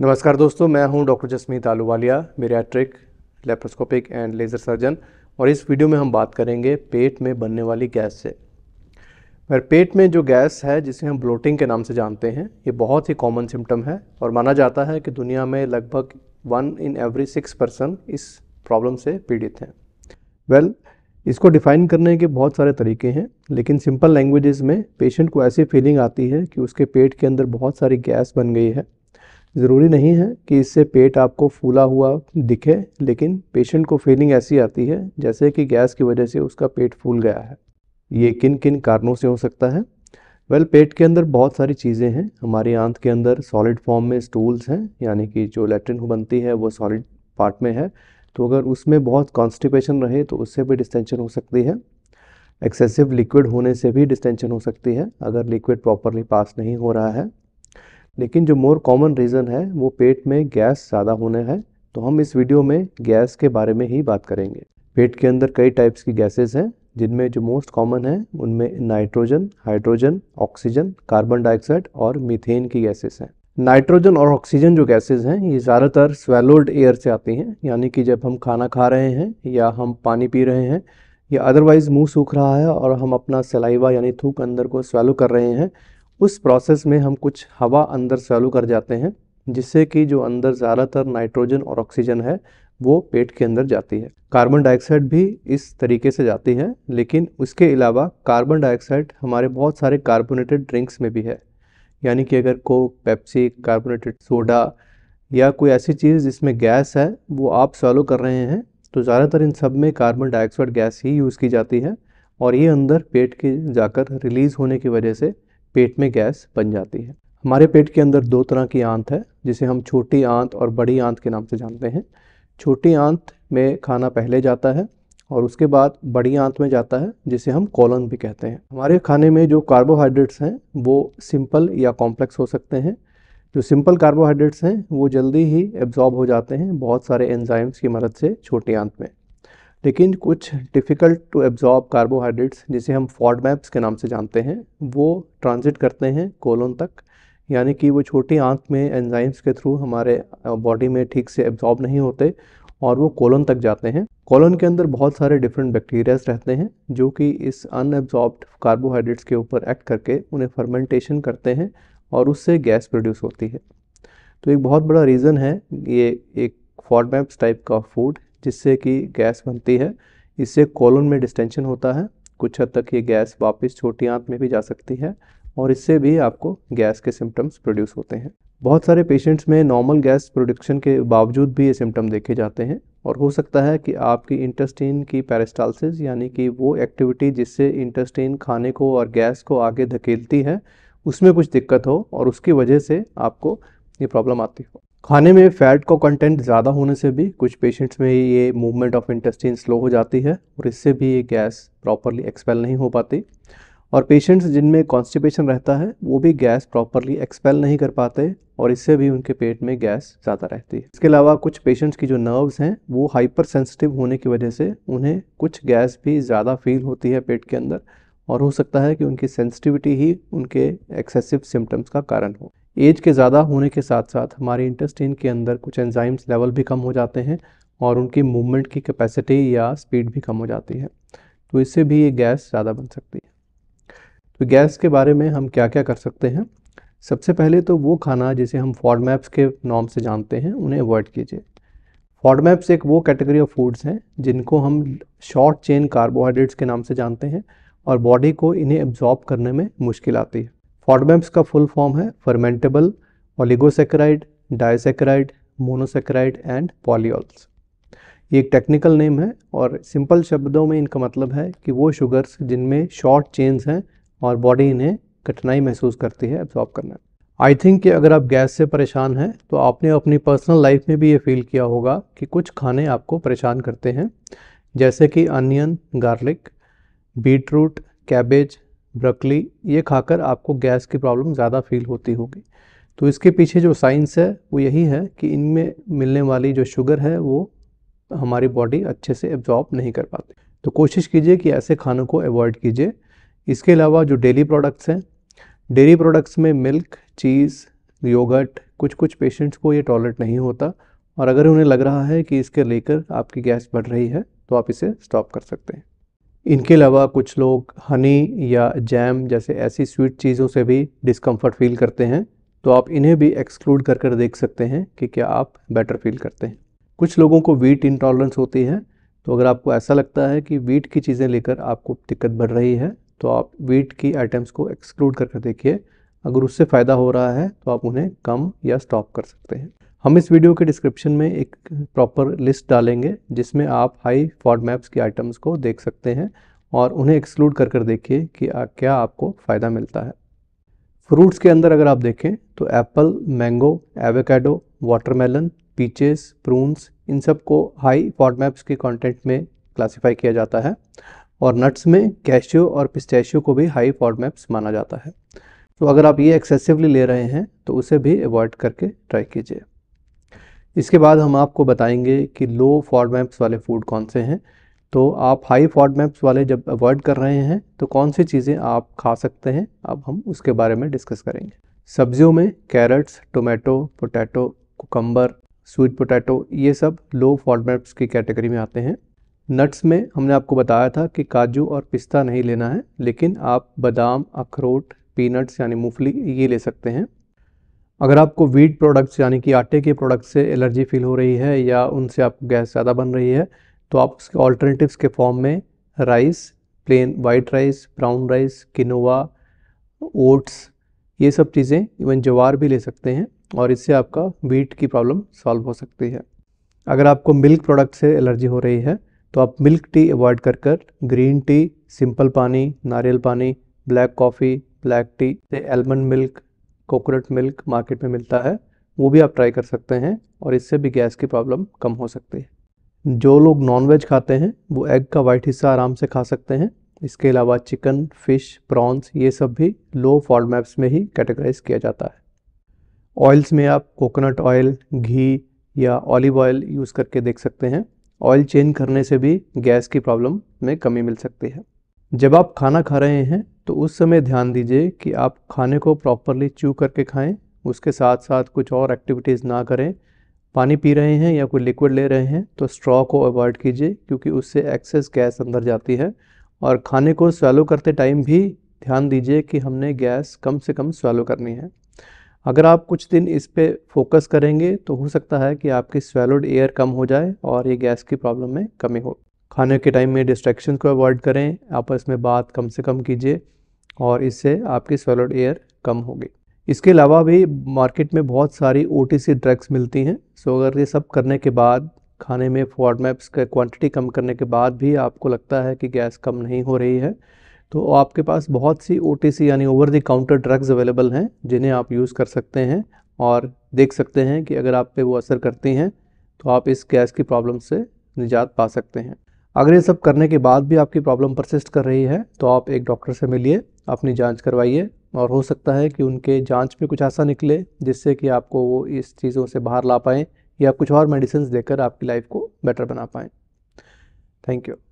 नमस्कार दोस्तों मैं हूं doctor Jasmeet Ahluwalia bariatric laparoscopic and laser surgeon और इस वीडियो में हम बात करेंगे पेट में बनने वाली गैस से मेरे पेट में जो गैस है जिसे हम ब्लोटिंग के नाम से जानते हैं ये बहुत ही कॉमन सिम्टम है और माना जाता है कि दुनिया में लगभग one in every six person इस प्रॉब्लम से पीड़ित हैं वेल well, इसको डिफ़ाइन करने के बहुत सारे तरीके हैं लेकिन सिंपल लैंग्वेजेस में पेशेंट को ऐसी फीलिंग आती है कि उसके पेट के अंदर बहुत सारी गैस बन गई है ज़रूरी नहीं है कि इससे पेट आपको फूला हुआ दिखे लेकिन पेशेंट को फीलिंग ऐसी आती है जैसे कि गैस की वजह से उसका पेट फूल गया है ये किन किन कारणों से हो सकता है वेल well, पेट के अंदर बहुत सारी चीज़ें हैं हमारी आंत के अंदर सॉलिड फॉर्म में स्टूल्स हैं यानी कि जो लेट्रिन बनती है वो सॉलिड पार्ट में है तो अगर उसमें बहुत कॉन्स्टिपेशन रहे तो उससे भी डिस्टेंशन हो सकती है एक्सेसिव लिक्विड होने से भी डिस्टेंशन हो सकती है अगर लिक्विड प्रॉपरली पास नहीं हो रहा है लेकिन जो मोर कॉमन रीज़न है वो पेट में गैस ज़्यादा होने है तो हम इस वीडियो में गैस के बारे में ही बात करेंगे पेट के अंदर कई टाइप्स की गैसेज हैं जिनमें जो मोस्ट कॉमन है उनमें nitrogen hydrogen oxygen carbon dioxide और मीथेन की गैसेस हैं नाइट्रोजन और ऑक्सीजन जो गैसेस हैं ये ज़्यादातर स्वेलोड एयर से आती हैं यानी कि जब हम खाना खा रहे हैं या हम पानी पी रहे हैं या अदरवाइज़ मुंह सूख रहा है और हम अपना सलाइवा यानी थूक अंदर को स्वेलो कर रहे हैं उस प्रोसेस में हम कुछ हवा अंदर चालू कर जाते हैं जिससे कि जो अंदर ज़्यादातर नाइट्रोजन और ऑक्सीजन है वो पेट के अंदर जाती है कार्बन डाइऑक्साइड भी इस तरीके से जाती है लेकिन उसके अलावा कार्बन डाइऑक्साइड हमारे बहुत सारे कार्बोनेटेड ड्रिंक्स में भी है यानी कि अगर कोक पेप्सी कार्बोनेटेड सोडा या कोई ऐसी चीज़ जिसमें गैस है वो आप सॉलो कर रहे हैं तो ज़्यादातर इन सब में कार्बन डाइऑक्साइड गैस ही यूज़ की जाती है और ये अंदर पेट के जाकर रिलीज़ होने की वजह से पेट में गैस बन जाती है हमारे पेट के अंदर दो तरह की आंत है जिसे हम छोटी आंत और बड़ी आंत के नाम से जानते हैं छोटी आंत में खाना पहले जाता है और उसके बाद बड़ी आंत में जाता है जिसे हम कॉलन भी कहते हैं हमारे खाने में जो कार्बोहाइड्रेट्स हैं वो सिंपल या कॉम्प्लेक्स हो सकते हैं जो सिंपल कार्बोहाइड्रेट्स हैं वो जल्दी ही एब्जॉर्ब हो जाते हैं बहुत सारे एंजाइम्स की मदद से छोटी आंत में लेकिन कुछ डिफ़िकल्ट टू एब्जॉर्ब कार्बोहाइड्रेट्स जिसे हम फॉड मैप्स के नाम से जानते हैं वो ट्रांजिट करते हैं कोलोन तक यानी कि वो छोटी आंत में एंजाइम्स के थ्रू हमारे बॉडी में ठीक से एब्जॉर्ब नहीं होते और वो कोलन तक जाते हैं कोलन के अंदर बहुत सारे डिफरेंट बैक्टीरियाज रहते हैं जो कि इस अनएब्जॉर्ब्ड कार्बोहाइड्रेट्स के ऊपर एक्ट करके उन्हें फर्मेंटेशन करते हैं और उससे गैस प्रोड्यूस होती है तो एक बहुत बड़ा रीज़न है ये एक फॉर्डमैप्स टाइप का फूड जिससे कि गैस बनती है इससे कॉलन में डिस्टेंशन होता है कुछ हद तक ये गैस वापस छोटी आंत में भी जा सकती है और इससे भी आपको गैस के सिम्टम्स प्रोड्यूस होते हैं बहुत सारे पेशेंट्स में नॉर्मल गैस प्रोडक्शन के बावजूद भी ये सिम्टम देखे जाते हैं और हो सकता है कि आपकी इंटस्टीन की पैरेस्टालसिस यानी कि वो एक्टिविटी जिससे इंटस्टीन खाने को और गैस को आगे धकेलती है उसमें कुछ दिक्कत हो और उसकी वजह से आपको ये प्रॉब्लम आती हो खाने में फैट का कंटेंट ज़्यादा होने से भी कुछ पेशेंट्स में ये मूवमेंट ऑफ इंटेस्टिन स्लो हो जाती है और इससे भी ये गैस प्रॉपरली एक्सपेल नहीं हो पाती और पेशेंट्स जिनमें कॉन्स्टिपेशन रहता है वो भी गैस प्रॉपरली एक्सपेल नहीं कर पाते और इससे भी उनके पेट में गैस ज़्यादा रहती है इसके अलावा कुछ पेशेंट्स की जो नर्व्स हैं वो हाइपर सेंसिटिव होने की वजह से उन्हें कुछ गैस भी ज़्यादा फील होती है पेट के अंदर और हो सकता है कि उनकी सेंसिटिविटी ही उनके एक्सेसिव सिम्टम्स का कारण हो एज के ज़्यादा होने के साथ साथ हमारे इंटेस्टिन के अंदर कुछ एंजाइम्स लेवल भी कम हो जाते हैं और उनकी मूवमेंट की कैपेसिटी या स्पीड भी कम हो जाती है तो इससे भी ये गैस ज़्यादा बन सकती है तो गैस के बारे में हम क्या क्या कर सकते हैं सबसे पहले तो वो खाना जिसे हम फॉडमैप्स के नाम से जानते हैं उन्हें अवॉइड कीजिए फॉडमैप्स एक वो कैटेगरी ऑफ फूड्स हैं जिनको हम शॉर्ट चेन कार्बोहाइड्रेट्स के नाम से जानते हैं और बॉडी को इन्हें एब्जॉर्ब करने में मुश्किल आती है फॉडमैप्स का फुल फॉर्म है fermentable oligosaccharide disaccharide monosaccharide and polyols ये एक टेक्निकल नेम है और सिंपल शब्दों में इनका मतलब है कि वो शुगर्स जिनमें शॉर्ट चेन्स हैं और बॉडी इन्हें कठिनाई महसूस करती है एब्जॉर्ब करने में आई थिंक कि अगर आप गैस से परेशान हैं तो आपने अपनी पर्सनल लाइफ में भी ये फील किया होगा कि कुछ खाने आपको परेशान करते हैं जैसे कि onion garlic beetroot cabbage broccoli ये खाकर आपको गैस की प्रॉब्लम ज़्यादा फील होती होगी तो इसके पीछे जो साइंस है वो यही है कि इनमें मिलने वाली जो शुगर है वो हमारी बॉडी अच्छे से एब्जॉर्ब नहीं कर पाती तो कोशिश कीजिए कि ऐसे खानों को अवॉइड कीजिए इसके अलावा जो डेली प्रोडक्ट्स हैं डेली प्रोडक्ट्स में मिल्क चीज़ योगर्ट कुछ कुछ पेशेंट्स को ये टॉयलेट नहीं होता और अगर उन्हें लग रहा है कि इसके लेकर आपकी गैस बढ़ रही है तो आप इसे स्टॉप कर सकते हैं इनके अलावा कुछ लोग हनी या जैम जैसे ऐसी स्वीट चीज़ों से भी डिस्कम्फर्ट फील करते हैं तो आप इन्हें भी एक्सक्लूड कर कर देख सकते हैं कि क्या आप बेटर फील करते हैं कुछ लोगों को वीट इंटॉलरेंस होती है तो अगर आपको ऐसा लगता है कि वीट की चीज़ें लेकर आपको दिक्कत बढ़ रही है तो आप वीट की आइटम्स को एक्सक्लूड कर कर देखिए अगर उससे फ़ायदा हो रहा है तो आप उन्हें कम या स्टॉप कर सकते हैं हम इस वीडियो के डिस्क्रिप्शन में एक प्रॉपर लिस्ट डालेंगे जिसमें आप हाई फॉर्ड मैप्स के आइटम्स को देख सकते हैं और उन्हें एक्सक्लूड कर कर देखिए कि आ, क्या आपको फ़ायदा मिलता है फ्रूट्स के अंदर अगर आप देखें तो apple mango avocado watermelon peaches prunes इन सब को हाई फॉर्ड मैप्स के कॉन्टेंट में क्लासीफाई किया जाता है और नट्स में कैशियो और पिस्टैशियो को भी हाई फॉर्ड मैप्स माना जाता है तो अगर आप ये एक्सेसिवली ले रहे हैं तो उसे भी अवॉइड करके ट्राई कीजिए इसके बाद हम आपको बताएंगे कि लो मैप्स वाले फूड कौन से हैं तो आप हाई मैप्स वाले जब अवॉइड कर रहे हैं तो कौन सी चीज़ें आप खा सकते हैं अब हम उसके बारे में डिस्कस करेंगे सब्जियों में carrots tomato potato cucumber sweet potato ये सब लो मैप्स की कैटेगरी में आते हैं नट्स में हमने आपको बताया था कि काजू और पिस्ता नहीं लेना है लेकिन आप बादाम अखरोट पीनट्स यानी मूंगफली ये ले सकते हैं अगर आपको वीट प्रोडक्ट्स यानी कि आटे के प्रोडक्ट से एलर्जी फील हो रही है या उनसे आपको गैस ज़्यादा बन रही है तो आप उसके ऑल्टरनेटिव्स के फॉर्म में rice plain white rice brown rice quinoa oats ये सब चीज़ें इवन जवार भी ले सकते हैं और इससे आपका वीट की प्रॉब्लम सॉल्व हो सकती है अगर आपको मिल्क प्रोडक्ट से एलर्जी हो रही है तो आप मिल्क टी अवॉइड कर कर ग्रीन टी सिंपल पानी नारियल पानी ब्लैक कॉफ़ी ब्लैक टी से almond milk coconut milk market में मिलता है वो भी आप ट्राई कर सकते हैं और इससे भी गैस की प्रॉब्लम कम हो सकती है जो लोग नॉनवेज खाते हैं वो एग का वाइट हिस्सा आराम से खा सकते हैं इसके अलावा चिकन फिश प्रॉन्स ये सब भी लो फॉल्ट मैप्स में ही कैटेगराइज किया जाता है ऑयल्स में आप कोकोनट ऑयल घी या ऑलिव ऑयल यूज़ करके देख सकते हैं ऑयल चेंज करने से भी गैस की प्रॉब्लम में कमी मिल सकती है जब आप खाना खा रहे हैं तो उस समय ध्यान दीजिए कि आप खाने को प्रॉपरली चू करके खाएं उसके साथ साथ कुछ और एक्टिविटीज़ ना करें पानी पी रहे हैं या कोई लिक्विड ले रहे हैं तो स्ट्रॉ को अवॉइड कीजिए क्योंकि उससे एक्सेस गैस अंदर जाती है और खाने को स्वेलो करते टाइम भी ध्यान दीजिए कि हमने गैस कम से कम स्वेलो करनी है अगर आप कुछ दिन इस पर फोकस करेंगे तो हो सकता है कि आपकी स्वेलोड एयर कम हो जाए और ये गैस की प्रॉब्लम में कमी हो खाने के टाइम में डिस्ट्रैक्शन को अवॉइड करें आपस में बात कम से कम कीजिए और इससे आपकी सॉलिड एयर कम होगी इसके अलावा भी मार्केट में बहुत सारी ओ ड्रग्स मिलती हैं सो अगर ये सब करने के बाद खाने में फॉर्ड मैप्स का क्वांटिटी कम करने के बाद भी आपको लगता है कि गैस कम नहीं हो रही है तो आपके पास बहुत सी ओ यानी over the counter drugs available हैं जिन्हें आप यूज़ कर सकते हैं और देख सकते हैं कि अगर आप पे वो असर करती हैं तो आप इस गैस की प्रॉब्लम से निजात पा सकते हैं अगर ये सब करने के बाद भी आपकी प्रॉब्लम परसिस्ट कर रही है तो आप एक डॉक्टर से मिलिए अपनी जांच करवाइए और हो सकता है कि उनके जांच में कुछ ऐसा निकले जिससे कि आपको वो इस चीज़ों से बाहर ला पाएँ या कुछ और मेडिसिन देकर आपकी लाइफ को बेटर बना पाएँ थैंक यू